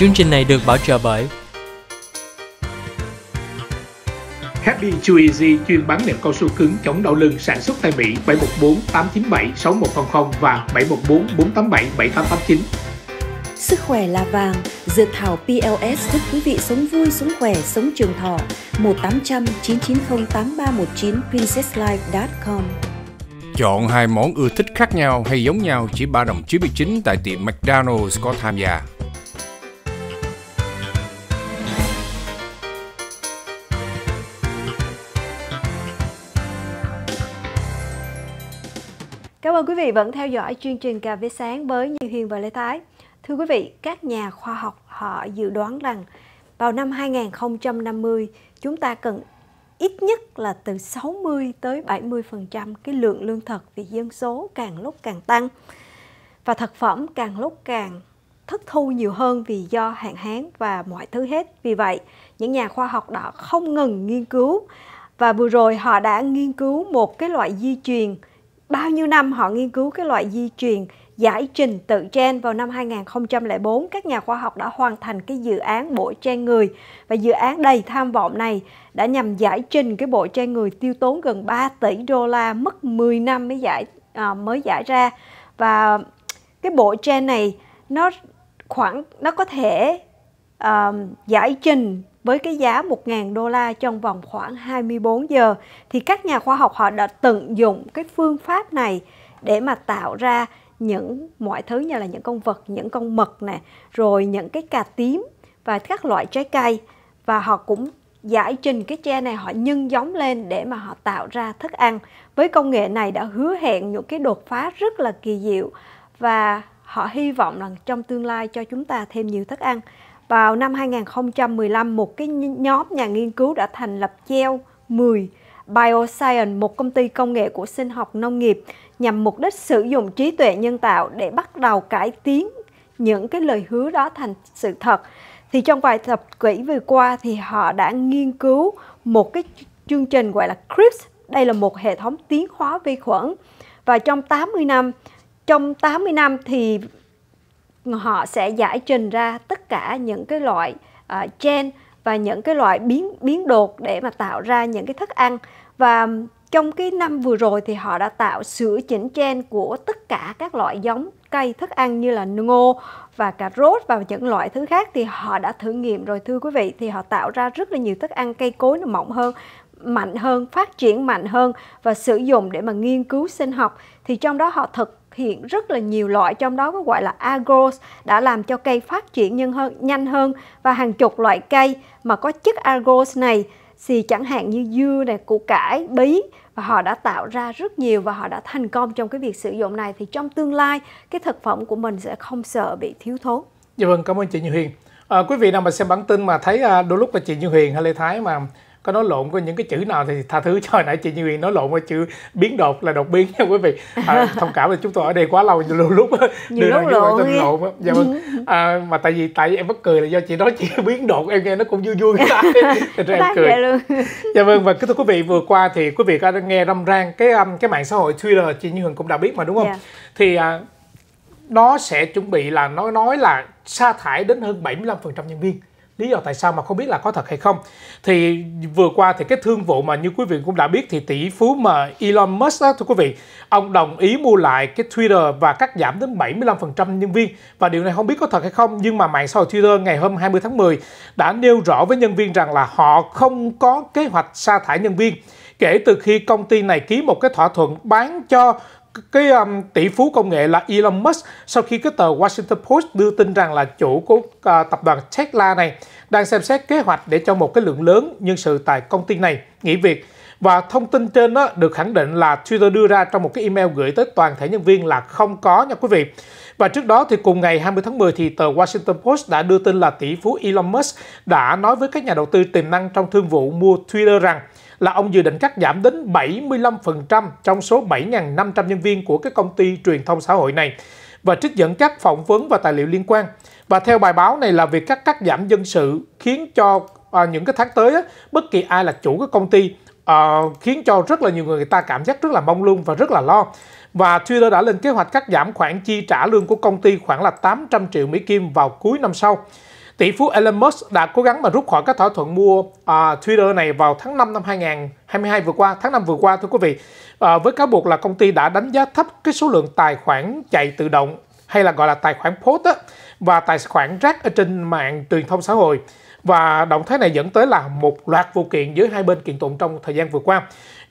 Chương trình này được bảo trợ bởi Happy Chew Easy chuyên bán nệm cao su cứng chống đau lưng sản xuất tại Mỹ 714 897 6100 và 714 487 7889. Sức khỏe là vàng, dược thảo PLS giúp quý vị sống vui, sống khỏe, sống trường thọ. 1800 990 8319 princesslife.com Chọn hai món ưa thích khác nhau hay giống nhau chỉ 3 đồng 99 tại tiệm McDonald's có tham gia. Cảm ơn quý vị vẫn theo dõi chương trình Cà phê sáng với Như Huyền và Lê Thái. Thưa quý vị, các nhà khoa học họ dự đoán rằng vào năm 2050 chúng ta cần ít nhất là từ 60 tới 70% cái lượng lương thực vì dân số càng lúc càng tăng và thực phẩm càng lúc càng thất thu nhiều hơn vì do hạn hán và mọi thứ hết. Vì vậy, những nhà khoa học đã không ngừng nghiên cứu và vừa rồi họ đã nghiên cứu một cái loại di truyền bao nhiêu năm họ nghiên cứu cái loại di truyền giải trình tự gen vào năm 2004, các nhà khoa học đã hoàn thành cái dự án bộ gen người và dự án đầy tham vọng này đã nhằm giải trình cái bộ gen người tiêu tốn gần 3 tỷ đô la mất 10 năm mới giải à, mới giải ra và cái bộ gen này nó khoảng nó có thể uh, giải trình với cái giá 1.000 đô la trong vòng khoảng 24 giờ thì các nhà khoa học họ đã tận dụng cái phương pháp này để mà tạo ra những mọi thứ như là những con vật, những con mực nè, rồi những cái cà tím và các loại trái cây và họ cũng giải trình cái tre này họ nhân giống lên để mà họ tạo ra thức ăn. Với công nghệ này đã hứa hẹn những cái đột phá rất là kỳ diệu và họ hy vọng rằng trong tương lai cho chúng ta thêm nhiều thức ăn. Vào năm 2015, một cái nhóm nhà nghiên cứu đã thành lập treo 10 Bioscience, một công ty công nghệ của sinh học nông nghiệp, nhằm mục đích sử dụng trí tuệ nhân tạo để bắt đầu cải tiến những cái lời hứa đó thành sự thật. Thì trong vài thập kỷ vừa qua thì họ đã nghiên cứu một cái chương trình gọi là CRISPR. Đây là một hệ thống tiến hóa vi khuẩn. Và trong 80 năm, trong 80 năm thì họ sẽ giải trình ra tất cả những cái loại uh, gen và những cái loại biến biến đột để mà tạo ra những cái thức ăn và trong cái năm vừa rồi thì họ đã tạo sửa chỉnh gen của tất cả các loại giống cây thức ăn như là ngô và cà rốt và những loại thứ khác thì họ đã thử nghiệm rồi thưa quý vị thì họ tạo ra rất là nhiều thức ăn cây cối nó mỏng hơn mạnh hơn phát triển mạnh hơn và sử dụng để mà nghiên cứu sinh học thì trong đó họ thực hiện rất là nhiều loại trong đó có gọi là agros đã làm cho cây phát triển nhân hơn, nhanh hơn và hàng chục loại cây mà có chất agros này thì chẳng hạn như dưa này, củ cải, bí và họ đã tạo ra rất nhiều và họ đã thành công trong cái việc sử dụng này thì trong tương lai cái thực phẩm của mình sẽ không sợ bị thiếu thốn. Dạ vâng, cảm ơn chị Như Huyền. À, quý vị nào mà xem bản tin mà thấy à, đôi lúc là chị Như Huyền hay Lê Thái mà có nói lộn có những cái chữ nào thì tha thứ cho hồi nãy chị Như Huyền nói lộn với chữ biến đột là đột biến nha quý vị à, thông cảm là chúng tôi ở đây quá lâu nhiều lúc nhiều lúc lộn lộn dạ vâng à, mà tại vì tại em bất cười là do chị nói chị biến đột em nghe nó cũng vui vui thì em cười luôn. dạ vâng và thưa quý vị vừa qua thì quý vị đã nghe râm ran cái um, cái mạng xã hội Twitter chị Như Huyền cũng đã biết mà đúng không yeah. Dạ. thì à, nó sẽ chuẩn bị là nó nói là sa thải đến hơn 75% nhân viên lý do tại sao mà không biết là có thật hay không thì vừa qua thì cái thương vụ mà như quý vị cũng đã biết thì tỷ phú mà Elon Musk đó, thưa quý vị ông đồng ý mua lại cái Twitter và cắt giảm đến 75% nhân viên và điều này không biết có thật hay không nhưng mà mạng xã hội Twitter ngày hôm 20 tháng 10 đã nêu rõ với nhân viên rằng là họ không có kế hoạch sa thải nhân viên kể từ khi công ty này ký một cái thỏa thuận bán cho cái um, tỷ phú công nghệ là Elon Musk sau khi cái tờ Washington Post đưa tin rằng là chủ của uh, tập đoàn Tesla này đang xem xét kế hoạch để cho một cái lượng lớn nhân sự tại công ty này nghỉ việc và thông tin trên đó được khẳng định là Twitter đưa ra trong một cái email gửi tới toàn thể nhân viên là không có nha quý vị. Và trước đó thì cùng ngày 20 tháng 10 thì tờ Washington Post đã đưa tin là tỷ phú Elon Musk đã nói với các nhà đầu tư tiềm năng trong thương vụ mua Twitter rằng là ông dự định cắt giảm đến 75% trong số 7.500 nhân viên của cái công ty truyền thông xã hội này và trích dẫn các phỏng vấn và tài liệu liên quan. Và theo bài báo này là việc cắt cắt giảm dân sự khiến cho à, những cái tháng tới á, bất kỳ ai là chủ cái công ty à, khiến cho rất là nhiều người ta cảm giác rất là mong lung và rất là lo. Và Twitter đã lên kế hoạch cắt giảm khoản chi trả lương của công ty khoảng là 800 triệu Mỹ Kim vào cuối năm sau. Tỷ phú Elon Musk đã cố gắng mà rút khỏi các thỏa thuận mua à, Twitter này vào tháng 5 năm 2022 vừa qua, tháng 5 vừa qua thưa quý vị, à, với cáo buộc là công ty đã đánh giá thấp cái số lượng tài khoản chạy tự động hay là gọi là tài khoản post á, và tài khoản rác ở trên mạng truyền thông xã hội và động thái này dẫn tới là một loạt vụ kiện giữa hai bên kiện tụng trong thời gian vừa qua.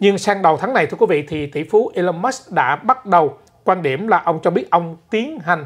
Nhưng sang đầu tháng này thưa quý vị thì tỷ phú Elon Musk đã bắt đầu quan điểm là ông cho biết ông tiến hành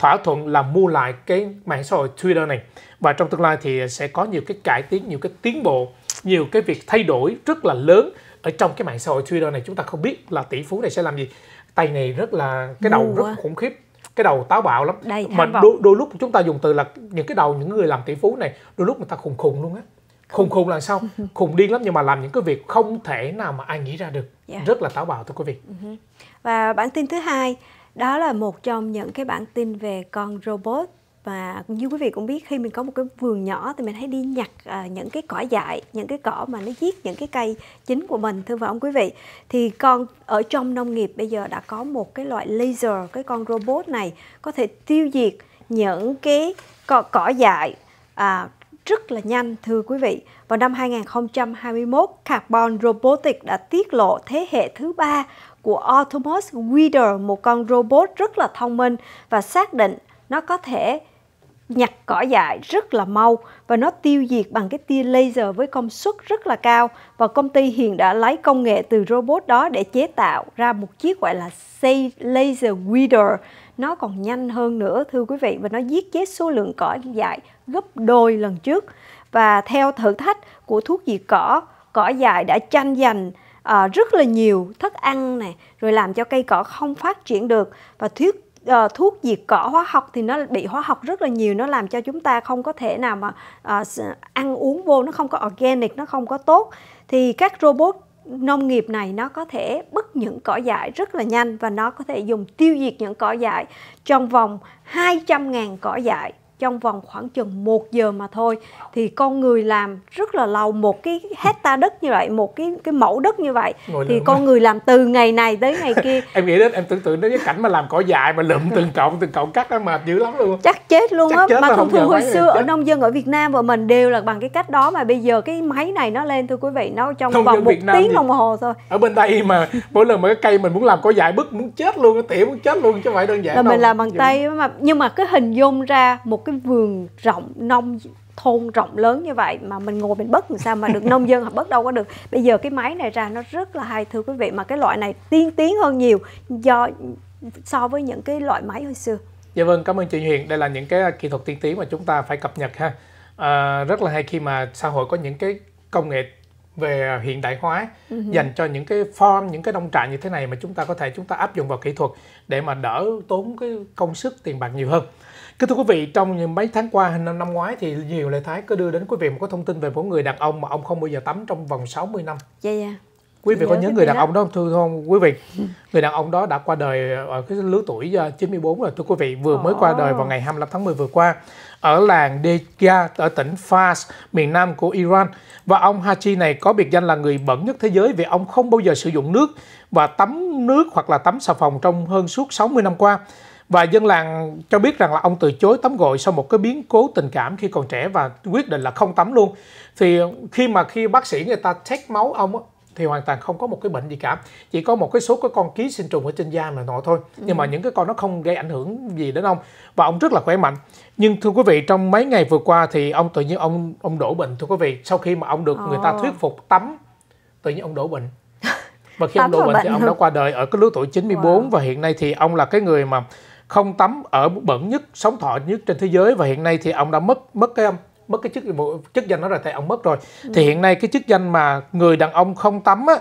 thỏa thuận là mua lại cái mạng xã hội Twitter này và trong tương lai thì sẽ có nhiều cái cải tiến, nhiều cái tiến bộ, nhiều cái việc thay đổi rất là lớn ở trong cái mạng xã hội Twitter này chúng ta không biết là tỷ phú này sẽ làm gì tay này rất là cái đầu rất khủng khiếp cái đầu táo bạo lắm Đây, mà đôi, đôi lúc chúng ta dùng từ là những cái đầu những người làm tỷ phú này đôi lúc người ta khùng khùng luôn á khùng khùng là sao khùng điên lắm nhưng mà làm những cái việc không thể nào mà ai nghĩ ra được yeah. Dạ. rất là táo bạo thưa quý vị ừ và bản tin thứ hai đó là một trong những cái bản tin về con robot và như quý vị cũng biết khi mình có một cái vườn nhỏ thì mình hãy đi nhặt à, những cái cỏ dại những cái cỏ mà nó giết những cái cây chính của mình thưa ông quý vị thì con ở trong nông nghiệp bây giờ đã có một cái loại laser cái con robot này có thể tiêu diệt những cái cỏ, cỏ dại à, rất là nhanh thưa quý vị. Vào năm 2021, Carbon robotic đã tiết lộ thế hệ thứ ba của Autobot Weeder, một con robot rất là thông minh và xác định nó có thể nhặt cỏ dại rất là mau và nó tiêu diệt bằng cái tia laser với công suất rất là cao và công ty hiện đã lấy công nghệ từ robot đó để chế tạo ra một chiếc gọi là laser weeder nó còn nhanh hơn nữa thưa quý vị và nó giết chết số lượng cỏ dại gấp đôi lần trước và theo thử thách của thuốc diệt cỏ cỏ dại đã tranh giành à, rất là nhiều thức ăn này rồi làm cho cây cỏ không phát triển được và thuyết À, thuốc diệt cỏ hóa học thì nó bị hóa học rất là nhiều nó làm cho chúng ta không có thể nào mà à, ăn uống vô nó không có organic nó không có tốt thì các robot nông nghiệp này nó có thể bứt những cỏ dại rất là nhanh và nó có thể dùng tiêu diệt những cỏ dại trong vòng 200.000 cỏ dại trong vòng khoảng chừng 1 giờ mà thôi thì con người làm rất là lâu một cái hecta đất như vậy một cái cái mẫu đất như vậy Ngồi thì con mà. người làm từ ngày này tới ngày kia em nghĩ đến em tưởng tượng đến cái cảnh mà làm cỏ dại mà lượm từng cọng từng cọng cắt đó mệt dữ lắm luôn chắc chết luôn á mà thường thường hồi xưa ở nông dân ở Việt Nam và mình đều là bằng cái cách đó mà bây giờ cái máy này nó lên thưa quý vị nó trong Thông vòng một tiếng đồng hồ thôi ở bên đây mà mỗi lần mà cái cây mình muốn làm cỏ dại bứt muốn chết luôn cái tỉa muốn chết luôn chứ phải đơn giản là đâu. mình làm bằng dạ. tay mà nhưng mà cái hình dung ra một cái cái vườn rộng nông thôn rộng lớn như vậy mà mình ngồi mình bất làm sao mà được nông dân họ bất đâu có được bây giờ cái máy này ra nó rất là hay thưa quý vị mà cái loại này tiên tiến hơn nhiều do so với những cái loại máy hồi xưa dạ vâng cảm ơn chị Huyền đây là những cái à, kỹ thuật tiên tiến mà chúng ta phải cập nhật ha à, rất là hay khi mà xã hội có những cái công nghệ về hiện đại hóa uh-huh. dành cho những cái form những cái nông trại như thế này mà chúng ta có thể chúng ta áp dụng vào kỹ thuật để mà đỡ tốn cái công sức tiền bạc nhiều hơn. Kính thưa quý vị, trong những mấy tháng qua năm năm ngoái thì nhiều lời thái có đưa đến quý vị một cái thông tin về một người đàn ông mà ông không bao giờ tắm trong vòng 60 năm. Dạ yeah, dạ. Yeah quý vị có nhớ người đàn ông đó thưa không quý vị ừ. người đàn ông đó đã qua đời ở cái lứa tuổi 94 ờ, rồi thưa quý vị vừa mới qua đời vào ngày 25 tháng 10 vừa qua ở làng Dega ở tỉnh Fars miền nam của Iran và ông Haji này có biệt danh là người bẩn nhất thế giới vì ông không bao giờ sử dụng nước và tắm nước hoặc là tắm xà phòng trong hơn suốt 60 năm qua và dân làng cho biết rằng là ông từ chối tắm gội sau một cái biến cố tình cảm khi còn trẻ và quyết định là không tắm luôn thì khi mà khi bác sĩ người ta check máu ông thì hoàn toàn không có một cái bệnh gì cả chỉ có một cái số cái con ký sinh trùng ở trên da mà nọ thôi nhưng mà ừ. những cái con nó không gây ảnh hưởng gì đến ông và ông rất là khỏe mạnh nhưng thưa quý vị trong mấy ngày vừa qua thì ông tự nhiên ông ông đổ bệnh thưa quý vị sau khi mà ông được ờ. người ta thuyết phục tắm tự nhiên ông đổ bệnh và khi ông đổ bệnh, thì ông đã qua đời ở cái lứa tuổi 94 wow. và hiện nay thì ông là cái người mà không tắm ở bẩn nhất sống thọ nhất trên thế giới và hiện nay thì ông đã mất mất cái mất cái chức chức danh đó rồi tại ông mất rồi ừ. thì hiện nay cái chức danh mà người đàn ông không tắm á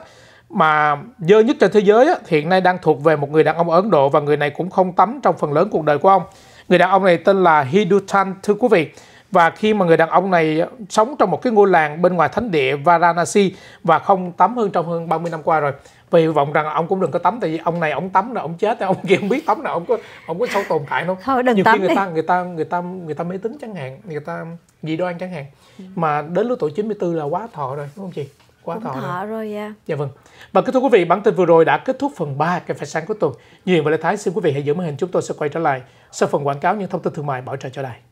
mà dơ nhất trên thế giới á, hiện nay đang thuộc về một người đàn ông ở Ấn Độ và người này cũng không tắm trong phần lớn cuộc đời của ông. Người đàn ông này tên là Hidutan thưa quý vị. Và khi mà người đàn ông này sống trong một cái ngôi làng bên ngoài thánh địa Varanasi và không tắm hơn trong hơn 30 năm qua rồi vì hy vọng rằng ông cũng đừng có tắm tại vì ông này ông tắm là ông chết ông kia không biết tắm là ông có ông có sâu tồn tại không thôi đừng nhiều tắm khi người đi. ta người ta người ta người ta mê tính chẳng hạn người ta dị đoan chẳng hạn mà đến lứa tuổi 94 là quá thọ rồi đúng không chị quá thọ, thọ rồi. rồi dạ dạ vâng và kính thưa quý vị bản tin vừa rồi đã kết thúc phần 3 cái phải sáng của tuần như vậy và lê thái xin quý vị hãy giữ màn hình chúng tôi sẽ quay trở lại sau phần quảng cáo những thông tin thương mại bảo trợ cho đài